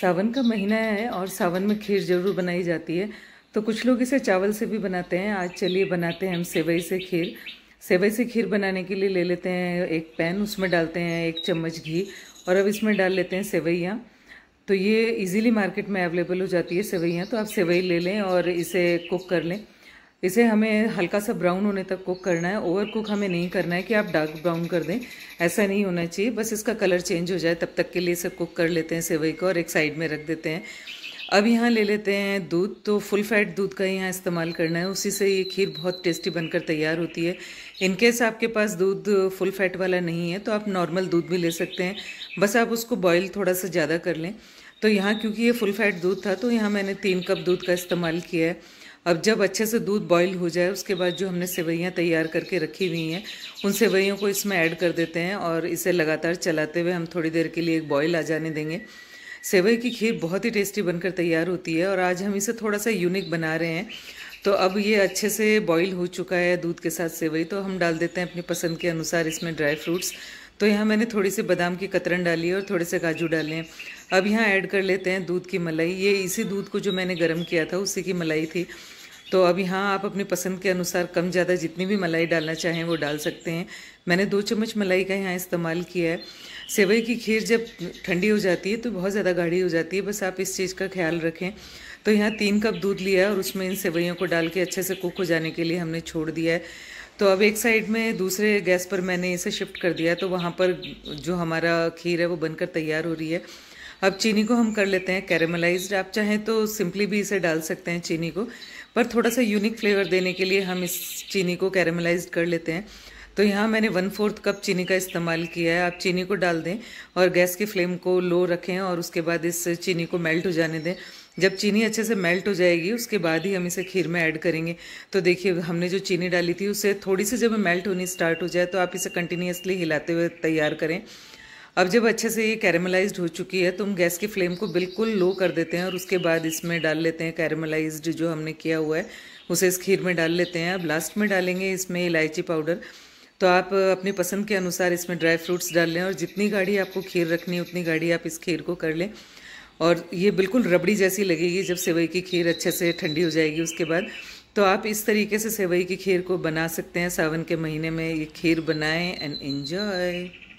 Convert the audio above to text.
सावन का महीना है और सावन में खीर ज़रूर बनाई जाती है तो कुछ लोग इसे चावल से भी बनाते हैं आज चलिए बनाते हैं हम सेवई से खीर सेवई से खीर बनाने के लिए ले लेते हैं एक पैन उसमें डालते हैं एक चम्मच घी और अब इसमें डाल लेते हैं सेवैयाँ तो ये इजीली मार्केट में अवेलेबल हो जाती है सेवैयाँ तो आप सेवई ले लें और इसे कुक कर लें इसे हमें हल्का सा ब्राउन होने तक कुक करना है ओवर कुक हमें नहीं करना है कि आप डार्क ब्राउन कर दें ऐसा नहीं होना चाहिए बस इसका कलर चेंज हो जाए तब तक के लिए इसे कुक कर लेते हैं सेवई को और एक साइड में रख देते हैं अब यहाँ ले लेते हैं दूध तो फुल फैट दूध का यहाँ इस्तेमाल करना है उसी से ये खीर बहुत टेस्टी बनकर तैयार होती है इनकेस आपके पास दूध फुल फैट वाला नहीं है तो आप नॉर्मल दूध भी ले सकते हैं बस आप उसको बॉयल थोड़ा सा ज़्यादा कर लें तो यहाँ क्योंकि ये फुल फैट दूध था तो यहाँ मैंने तीन कप दूध का इस्तेमाल किया है अब जब अच्छे से दूध बॉईल हो जाए उसके बाद जो हमने सेवैयाँ तैयार करके रखी हुई हैं उन सेवैयों को इसमें ऐड कर देते हैं और इसे लगातार चलाते हुए हम थोड़ी देर के लिए एक बॉईल आ जाने देंगे सेवई की खीर बहुत ही टेस्टी बनकर तैयार होती है और आज हम इसे थोड़ा सा यूनिक बना रहे हैं तो अब ये अच्छे से बॉईल हो चुका है दूध के साथ सेवई तो हम डाल देते हैं अपनी पसंद के अनुसार इसमें ड्राई फ्रूट्स तो यहाँ मैंने थोड़ी सी बादाम की कतरन डाली है और थोड़े से काजू डाले हैं अब यहाँ ऐड कर लेते हैं दूध की मलाई ये इसी दूध को जो मैंने गर्म किया था उसी की मलाई थी तो अब यहाँ आप अपनी पसंद के अनुसार कम ज़्यादा जितनी भी मलाई डालना चाहें वो डाल सकते हैं मैंने दो चम्मच मलाई का यहाँ इस्तेमाल किया है सेवई की खीर जब ठंडी हो जाती है तो बहुत ज़्यादा गाढ़ी हो जाती है बस आप इस चीज़ का ख्याल रखें तो यहाँ तीन कप दूध लिया है और उसमें इन सेवैयों को डाल के अच्छे से कुक हो जाने के लिए हमने छोड़ दिया है तो अब एक साइड में दूसरे गैस पर मैंने इसे शिफ्ट कर दिया तो वहाँ पर जो हमारा खीर है वो बनकर तैयार हो रही है अब चीनी को हम कर लेते हैं कैरेमलाइज्ड आप चाहें तो सिंपली भी इसे डाल सकते हैं चीनी को पर थोड़ा सा यूनिक फ्लेवर देने के लिए हम इस चीनी को कैरामलाइज कर लेते हैं तो यहाँ मैंने वन फोर्थ कप चीनी का इस्तेमाल किया है आप चीनी को डाल दें और गैस की फ्लेम को लो रखें और उसके बाद इस चीनी को मेल्ट हो जाने दें जब चीनी अच्छे से मेल्ट हो जाएगी उसके बाद ही हम इसे खीर में ऐड करेंगे तो देखिए हमने जो चीनी डाली थी उसे थोड़ी सी जब मेल्ट होनी स्टार्ट हो जाए तो आप इसे कंटिन्यूसली हिलाते हुए तैयार करें अब जब अच्छे से ये कैरेमलाइज्ड हो चुकी है तो हम गैस की फ्लेम को बिल्कुल लो कर देते हैं और उसके बाद इसमें डाल लेते हैं कैरेमलाइज्ड जो हमने किया हुआ है उसे इस खीर में डाल लेते हैं अब लास्ट में डालेंगे इसमें इलायची पाउडर तो आप अपनी पसंद के अनुसार इसमें ड्राई फ्रूट्स डाल लें और जितनी गाढ़ी आपको खीर रखनी है उतनी गाढ़ी आप इस खीर को कर लें और ये बिल्कुल रबड़ी जैसी लगेगी जब सेवई की खीर अच्छे से ठंडी हो जाएगी उसके बाद तो आप इस तरीके से सेवई की खीर को बना सकते हैं सावन के महीने में ये खीर बनाएं एंड एंजॉय